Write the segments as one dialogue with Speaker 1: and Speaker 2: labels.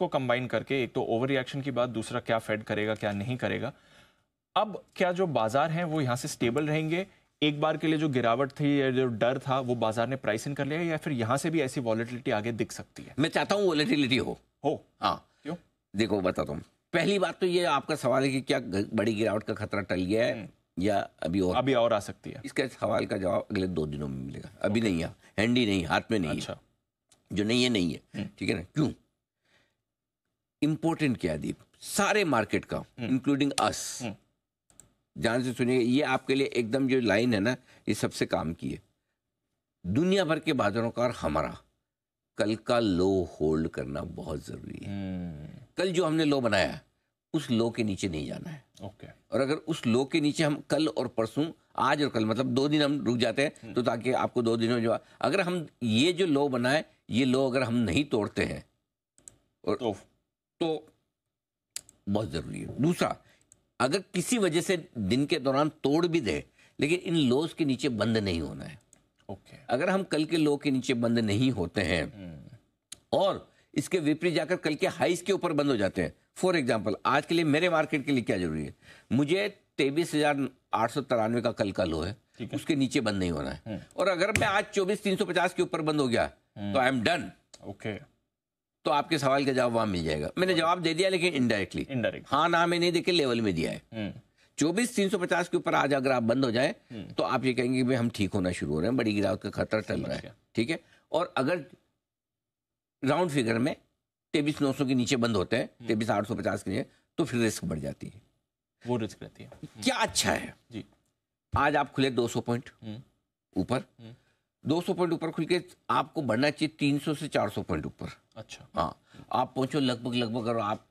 Speaker 1: को कंबाइन करके एक तो ओवर रिएक्शन की बात दूसरा क्या फेड करेगा क्या नहीं करेगा अब क्या जो बाजार हैं वो यहाँ से स्टेबल रहेंगे एक बार के लिए जो गिरावट थी या जो डर था वो बाजार ने प्राइस इन कर लिया या फिर यहाँ से भी ऐसी वॉलेटिलिटी आगे दिख सकती है मैं चाहता हूँ वॉलेटिलिटी हो हो हाँ क्यों देखो बताता हूँ पहली बात तो ये आपका सवाल है कि क्या बड़ी गिरावट का खतरा टल गया है हम्म। या अभी और अभी और आ सकती है इसके सवाल का जवाब अगले दो दिनों में मिलेगा अभी नहीं है हैंडी नहीं हाथ में नहीं अच्छा जो नहीं है नहीं है हम्म। ठीक है ना क्यों इम्पोर्टेंट क्या दीप सारे मार्केट का इंक्लूडिंग अस जान से सुनिए ये आपके लिए एकदम जो लाइन है ना ये सबसे काम की है दुनिया भर के बाजारों का और हमारा कल का लो होल्ड करना बहुत ज़रूरी है हम्म। कल जो हमने लो बनाया उस लो के नीचे नहीं जाना है ओके और अगर उस लो के नीचे हम कल और परसों आज और कल मतलब दो दिन हम रुक जाते हैं हम्म। तो ताकि आपको दो दिनों जो अगर हम ये जो लो बनाए ये लो अगर हम नहीं तोड़ते हैं और तो तो बहुत ज़रूरी है दूसरा अगर किसी वजह से दिन के दौरान तोड़ भी दे लेकिन इन लोज के नीचे बंद नहीं होना है ओके okay. अगर हम कल के लो के नीचे बंद नहीं होते हैं hmm. और इसके विपरीत जाकर कल के हाइस के ऊपर बंद हो जाते हैं फॉर एग्जाम्पल आज के लिए मेरे मार्केट के लिए क्या जरूरी है मुझे तेईस हजार आठ सौ तिरानवे का कल का लो है उसके नीचे बंद नहीं होना है हम्म। और अगर मैं आज चौबीस तीन सौ पचास के ऊपर बंद हो गया हम्म। तो आई एम डन ओके तो आपके सवाल का जवाब वहां मिल जाएगा मैंने जवाब दे दिया लेकिन इनडायरेक्टली इनडायरेक्ट हाँ ना मैंने देखे लेवल में दिया है हम्म। चौबीस तीन सौ पचास के ऊपर आज अगर आप बंद हो जाए हम्म। तो आप ये कहेंगे भाई हम ठीक होना शुरू हो रहे हैं बड़ी गिरावट का खतरा टल रहा है ठीक है और अगर राउंड फिगर में तेबीस नौ सौ के नीचे बंद होते हैं हम्म। तेबीस आठ सौ पचास के नीचे तो फिर रिस्क बढ़ जाती है वो रिस्क रहती है क्या अच्छा है जी आज आप खुले 200 पॉइंट ऊपर 200 पॉइंट ऊपर खुल के आपको बढ़ना चाहिए 300 से 400 पॉइंट ऊपर अच्छा हाँ आप पहुंचो लगभग लगभग अगर आप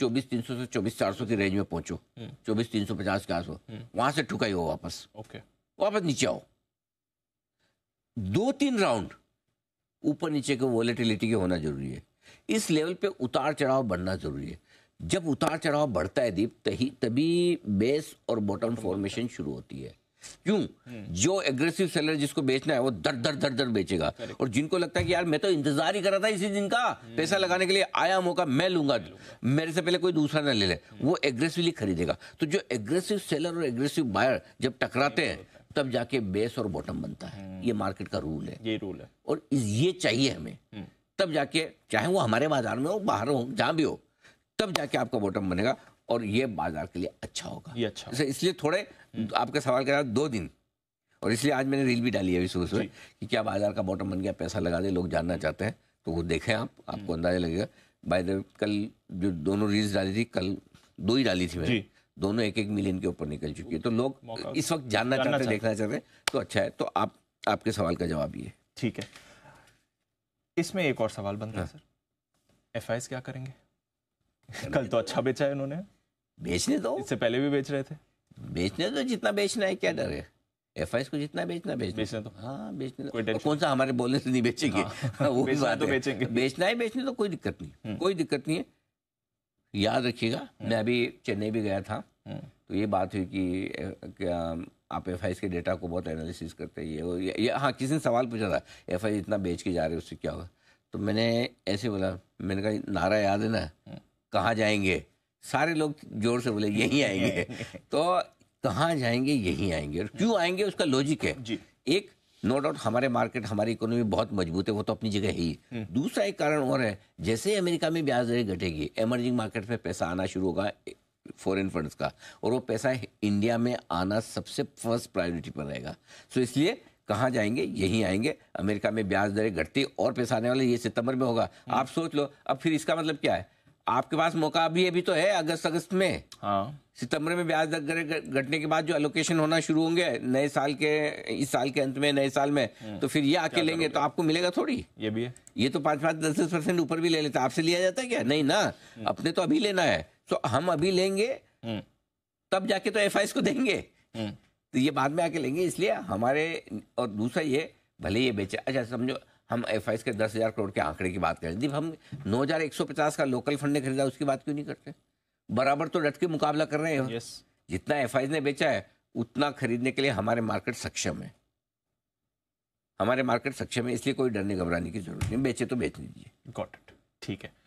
Speaker 1: चौबीस तीन सौ से चौबीस चार सौ की रेंज में पहुंचो हम्म। चौबीस तीन सौ पचास के आसपास हम्म। वहां से ठुकाई हो वापस ओके वापस नीचे आओ दो तीन राउंड ऊपर नीचे के वॉलेटिलिटी के होना जरूरी है इस लेवल पे उतार चढ़ाव बढ़ना जरूरी है जब उतार चढ़ाव बढ़ता है दीप तही तभी बेस और बॉटम फॉर्मेशन शुरू होती है क्यों हम्म। जो एग्रेसिव सेलर जिसको बेचना है वो दर दर दर दर बेचेगा और जिनको लगता है कि यार मैं तो इंतजार ही कर रहा था इसी दिन का हम्म। पैसा लगाने के लिए आया मौका मैं लूंगा मेरे से पहले कोई दूसरा ना ले ले हम्म। वो एग्रेसिवली खरीदेगा तो जो एग्रेसिव सेलर और एग्रेसिव बायर जब टकराते हैं तब जाके बेस और बॉटम बनता है ये मार्केट का रूल है ये रूल है और ये चाहिए हमें तब जाके चाहे वो हमारे बाजार में हो बाहर हो जहां भी हो तब जाके आपका बॉटम बनेगा और ये बाजार के लिए अच्छा होगा ये अच्छा तो इसलिए थोड़े हम्म। आपका सवाल के दो दिन और इसलिए आज मैंने रील भी डाली है अभी सुबह सुबह कि क्या बाजार का बॉटम बन गया पैसा लगा दे लोग जानना चाहते हैं तो वो देखें आप आपको हम्म। अंदाजा लगेगा बाय द कल जो दोनों रील्स डाली थी कल दो ही डाली थी मैंने दोनों एक एक मिलियन के ऊपर निकल चुकी है तो लोग इस वक्त जानना, चाहते हैं देखना चाहते हैं तो अच्छा है तो आप आपके सवाल का जवाब ये ठीक है इसमें एक और सवाल बनता है हाँ। सर एफ क्या करेंगे कल तो अच्छा बेचा है उन्होंने बेचने दो इससे पहले भी बेच रहे थे बेचने दो जितना बेचना है क्या डर है एफ को जितना बेचना बेचना तो। हाँ, बेचने दो हाँ बेचने तो कौन सा हमारे बोलने से नहीं बेचेंगे हाँ। वो बेचना बात तो बेचेंगे बेचना है बेचने तो कोई दिक्कत नहीं हम्म। कोई दिक्कत नहीं है याद रखिएगा हम्म। मैं अभी चेन्नई भी गया था हम्म। तो ये बात हुई कि आप एफ के डेटा को बहुत एनालिसिस करते हैं ये, ये हाँ किसी ने सवाल पूछा था एफ इतना बेच के जा रहे उससे क्या होगा तो मैंने ऐसे बोला मैंने कहा नारा याद है ना कहाँ जाएंगे सारे लोग जोर से बोले यही आएंगे तो कहाँ जाएंगे यही आएंगे और क्यों आएंगे उसका लॉजिक है जी। एक नो डाउट हमारे मार्केट हमारी इकोनॉमी बहुत मजबूत है वो तो अपनी जगह ही हम्म। दूसरा एक कारण और है जैसे अमेरिका में ब्याज दरें घटेगी एमर्जिंग मार्केट में पैसा आना शुरू होगा फॉरेन फंड्स का और वो पैसा इंडिया में आना सबसे फर्स्ट प्रायोरिटी पर रहेगा सो इसलिए कहाँ जाएंगे यहीं आएंगे अमेरिका में ब्याज दरें घटती और पैसा आने वाले ये सितंबर में होगा हम्म। आप सोच लो अब फिर इसका मतलब क्या है आपके पास मौका अभी अभी तो है अगस्त अगस्त में हाँ सितंबर में ब्याज दर घटने के बाद जो एलोकेशन होना शुरू होंगे नए साल के इस साल के अंत में नए साल में हम्म। तो फिर ये आके लेंगे तो आपको मिलेगा थोड़ी ये भी है ये तो पांच पाँच दस दस परसेंट ऊपर भी ले लेते आपसे लिया जाता है क्या नहीं ना हम्म। अपने तो अभी लेना है तो हम अभी लेंगे हम्म। तब जाके तो एफ को देंगे तो ये बाद में आके लेंगे इसलिए हमारे और दूसरा ये भले ये बेचा अच्छा समझो हम एफ आई के दस हज़ार करोड़ के आंकड़े की बात करें जब हम नौ हज़ार एक सौ पचास का लोकल फंड ने खरीदा उसकी बात क्यों नहीं करते बराबर तो डट के मुकाबला कर रहे हैं yes. जितना एफ ने बेचा है उतना खरीदने के लिए हमारे मार्केट सक्षम है हमारे मार्केट सक्षम है इसलिए कोई डरने घबराने की जरूरत नहीं बेचे तो बेच लीजिए गॉट इट ठीक है